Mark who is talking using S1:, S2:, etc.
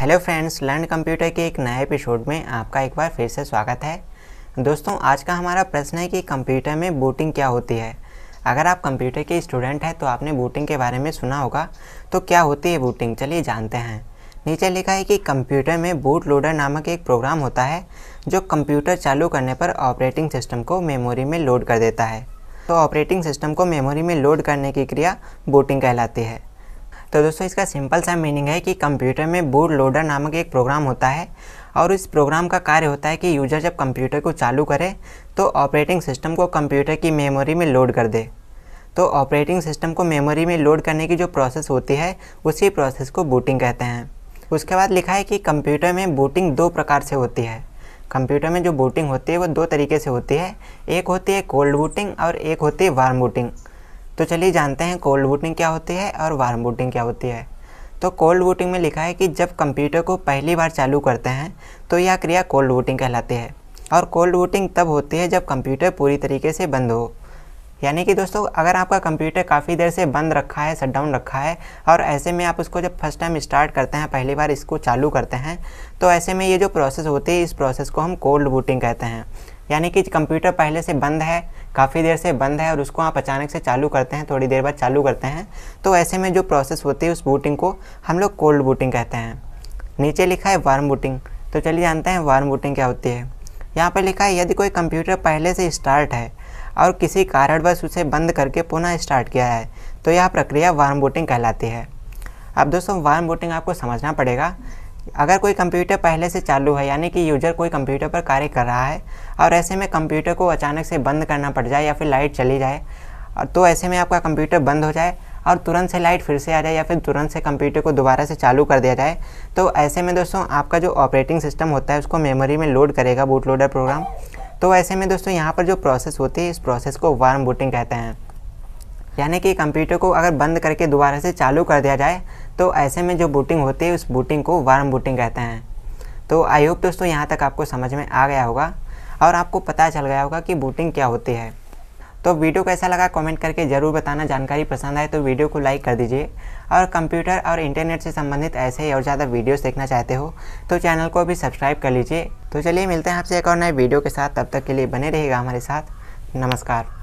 S1: hello friends learn computer के एक नए एपिसोड में आपका एक बार फिर से स्वागत है दोस्तों आज का हमारा प्रश्न है कि कंप्यूटर में बूटिंग क्या होती है अगर आप कंप्यूटर के स्टूडेंट हैं तो आपने बूटिंग के बारे में सुना होगा तो क्या होती है बूटिंग चलिए जानते हैं नीचे लिखा है कि कंप्यूटर में बूट लोडर नामक एक प्रोग्राम होता है जो कंप्यूटर चालू करने पर ऑपरेटिंग सिस्टम को मेमोरी में लोड कर देता है तो ऑपरेटिंग सिस्टम को मेमोरी में लोड करने की क्रिया बूटिंग कहलाती है तो दोस्तों इसका सिंपल सा मीनिंग है कि कंप्यूटर में बूट लोडर नामक एक प्रोग्राम होता है और इस प्रोग्राम का कार्य होता है कि यूजर जब कंप्यूटर को चालू करे तो ऑपरेटिंग सिस्टम को कंप्यूटर की मेमोरी में लोड कर दे तो ऑपरेटिंग सिस्टम को मेमोरी में लोड करने की जो प्रोसेस होती है उसी प्रोसेस को बूटिंग कहते हैं उसके बाद लिखा है कि कंप्यूटर में बूटिंग दो प्रकार से होती है कंप्यूटर में जो बूटिंग होती है वो दो तरीके से होती है एक होती है कोल्ड बूटिंग और एक होती है वार्म बूटिंग तो चलिए जानते हैं कोल्ड बूटिंग क्या होती है और वार्म बूटिंग क्या होती है तो कोल्ड बूटिंग में लिखा है कि जब कंप्यूटर को पहली बार चालू करते हैं तो यह क्रिया कोल्ड बूटिंग कहलाती है और कोल्ड बूटिंग तब होती है जब कंप्यूटर पूरी तरीके से बंद हो यानी कि दोस्तों अगर आपका कंप्यूटर काफ़ी देर से बंद रखा है शटडाउन रखा है और ऐसे में आप उसको जब फर्स्ट टाइम स्टार्ट करते हैं पहली बार इसको चालू करते हैं तो ऐसे में ये जो प्रोसेस होती है इस प्रोसेस को हम कोल्ड बूटिंग कहते हैं यानी कि कंप्यूटर पहले से बंद है काफ़ी देर से बंद है और उसको आप अचानक से चालू करते हैं थोड़ी देर बाद चालू करते हैं तो ऐसे में जो प्रोसेस होती है उस बूटिंग को हम लोग कोल्ड बूटिंग कहते हैं नीचे लिखा है वार्म बूटिंग तो चलिए जानते हैं वार्म बूटिंग क्या होती है यहाँ पर लिखा है यदि कोई कंप्यूटर पहले से स्टार्ट है और किसी कारणवश उसे बंद करके पुनः स्टार्ट किया है तो यह प्रक्रिया वार्म बूटिंग कहलाती है अब दोस्तों वार्म बूटिंग आपको समझना पड़ेगा अगर कोई कंप्यूटर पहले से चालू है यानी कि यूजर कोई कंप्यूटर पर कार्य कर रहा है और ऐसे में कंप्यूटर को अचानक से बंद करना पड़ जाए या फिर लाइट चली जाए तो ऐसे में आपका कंप्यूटर बंद हो जाए और तुरंत से लाइट फिर से आ जाए या फिर तुरंत से कंप्यूटर को दोबारा से चालू कर दिया जाए तो ऐसे में दोस्तों आपका जो ऑपरेटिंग सिस्टम होता है उसको मेमोरी में लोड करेगा बूट लोडर प्रोग्राम तो ऐसे में दोस्तों यहाँ पर जो प्रोसेस होती है इस प्रोसेस को वार्म बूटिंग कहते हैं यानी कि कंप्यूटर को अगर बंद करके दोबारा से चालू कर दिया जाए तो ऐसे में जो बूटिंग होती है उस बूटिंग को वार्म बूटिंग कहते हैं तो आई होप दोस्तों यहाँ तक आपको समझ में आ गया होगा और आपको पता चल गया होगा कि बूटिंग क्या होती है तो वीडियो कैसा लगा कमेंट करके ज़रूर बताना जानकारी पसंद आए तो वीडियो को लाइक कर दीजिए और कंप्यूटर और इंटरनेट से संबंधित ऐसे ही और ज़्यादा वीडियोस देखना चाहते हो तो चैनल को भी सब्सक्राइब कर लीजिए तो चलिए मिलते हैं आपसे एक और नए वीडियो के साथ तब तक के लिए बने रहिएगा हमारे साथ नमस्कार